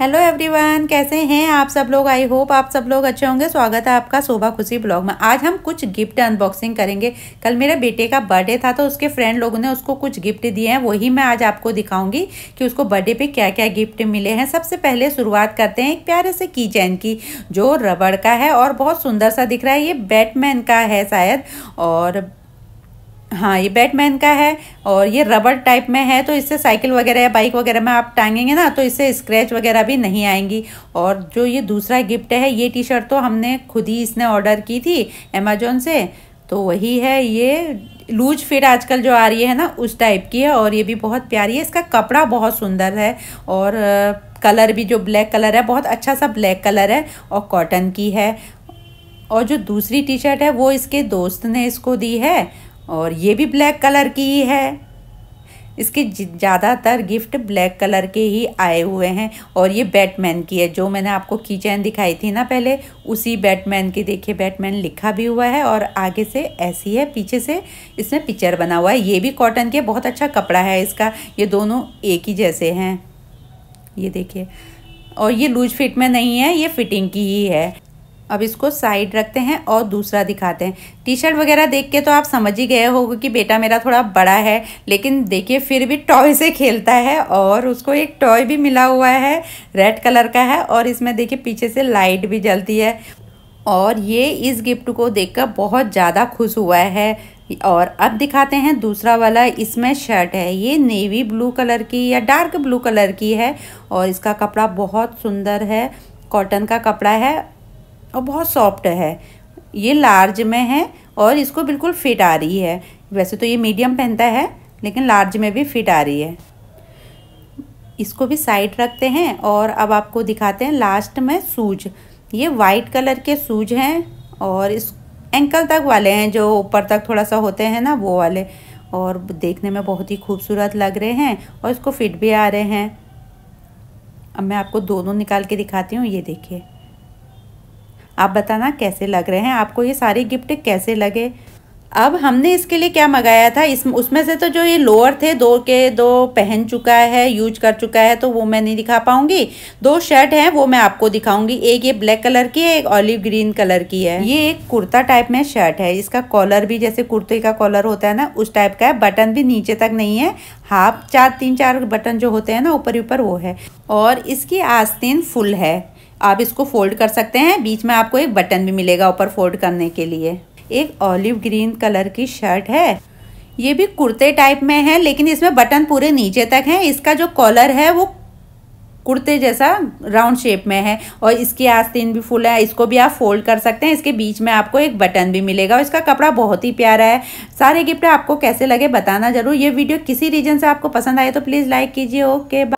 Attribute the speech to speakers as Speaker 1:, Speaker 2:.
Speaker 1: hello everyone कैसे हैं आप सब लोग आई होप आप सब लोग अच्छे होंगे स्वागत है आपका शोभा खुशी ब्लॉग में आज हम कुछ गिफ्ट अनबॉक्सिंग करेंगे कल मेरे बेटे का बर्थडे था तो उसके फ्रेंड लोगों ने उसको कुछ गिफ्ट दिए हैं वही मैं आज आपको दिखाऊंगी कि उसको बर्थडे पे क्या क्या गिफ्ट मिले हैं सबसे पहले शुरुआत करते हैं एक प्यारे से की चैन की जो रबड़ का है और बहुत सुंदर सा दिख रहा है ये बैटमैन का है शायद और हाँ ये बैटमैन का है और ये रबर टाइप में है तो इससे साइकिल वगैरह या बाइक वगैरह में आप टांगेंगे ना तो इससे स्क्रैच वगैरह भी नहीं आएंगी और जो ये दूसरा गिफ्ट है ये टी शर्ट तो हमने खुद ही इसने ऑर्डर की थी अमेजोन से तो वही है ये लूज फिट आजकल जो आ रही है ना उस टाइप की है और ये भी बहुत प्यारी है इसका कपड़ा बहुत सुंदर है और कलर भी जो ब्लैक कलर है बहुत अच्छा सा ब्लैक कलर है और कॉटन की है और जो दूसरी टी शर्ट है वो इसके दोस्त ने इसको दी है और ये भी ब्लैक कलर की ही है इसके ज़्यादातर गिफ्ट ब्लैक कलर के ही आए हुए हैं और ये बैटमैन की है जो मैंने आपको की चैन दिखाई थी ना पहले उसी बैटमैन की देखिए बैटमैन लिखा भी हुआ है और आगे से ऐसी है पीछे से इसमें पिक्चर बना हुआ है ये भी कॉटन के बहुत अच्छा कपड़ा है इसका ये दोनों एक ही जैसे हैं ये देखिए और ये लूज फिट में नहीं है ये फिटिंग की ही है अब इसको साइड रखते हैं और दूसरा दिखाते हैं टी शर्ट वगैरह देख के तो आप समझ ही गए होगे कि बेटा मेरा थोड़ा बड़ा है लेकिन देखिए फिर भी टॉय से खेलता है और उसको एक टॉय भी मिला हुआ है रेड कलर का है और इसमें देखिए पीछे से लाइट भी जलती है और ये इस गिफ्ट को कर बहुत ज़्यादा खुश हुआ है और अब दिखाते हैं दूसरा वाला इसमें शर्ट है ये नेवी ब्लू कलर की या डार्क ब्लू कलर की है और इसका कपड़ा बहुत सुंदर है कॉटन का कपड़ा है और बहुत सॉफ्ट है ये लार्ज में है और इसको बिल्कुल फिट आ रही है वैसे तो ये मीडियम पहनता है लेकिन लार्ज में भी फिट आ रही है इसको भी साइड रखते हैं और अब आपको दिखाते हैं लास्ट में सूज ये वाइट कलर के सूज हैं और इस एंकल तक वाले हैं जो ऊपर तक थोड़ा सा होते हैं ना वो वाले और देखने में बहुत ही खूबसूरत लग रहे हैं और इसको फिट भी आ रहे हैं अब मैं आपको दोनों निकाल के दिखाती हूँ ये देखिए आप बताना कैसे लग रहे हैं आपको ये सारे गिफ्ट कैसे लगे अब हमने इसके लिए क्या मंगाया था इस उसमें से तो जो ये लोअर थे दो के दो पहन चुका है यूज कर चुका है तो वो मैं नहीं दिखा पाऊंगी दो शर्ट हैं वो मैं आपको दिखाऊंगी एक ये ब्लैक कलर की है एक ऑलिव ग्रीन कलर की है ये एक कुर्ता टाइप में शर्ट है इसका कॉलर भी जैसे कुर्ते का कॉलर होता है ना उस टाइप का है बटन भी नीचे तक नहीं है हाफ चार तीन चार बटन जो होते हैं ना ऊपर ऊपर वो है और इसकी आस्तीन फुल है आप इसको फोल्ड कर सकते हैं बीच में आपको एक बटन भी मिलेगा ऊपर फोल्ड करने के लिए एक ऑलिव ग्रीन कलर की शर्ट है ये भी कुर्ते टाइप में है लेकिन इसमें बटन पूरे नीचे तक हैं इसका जो कॉलर है वो कुर्ते जैसा राउंड शेप में है और इसकी आस्तीन भी फुल है इसको भी आप फोल्ड कर सकते हैं इसके बीच में आपको एक बटन भी मिलेगा और इसका कपड़ा बहुत ही प्यारा है सारे गिफ्ट आपको कैसे लगे बताना जरूर ये वीडियो किसी रीजन से आपको पसंद आए तो प्लीज़ लाइक कीजिए ओके बाय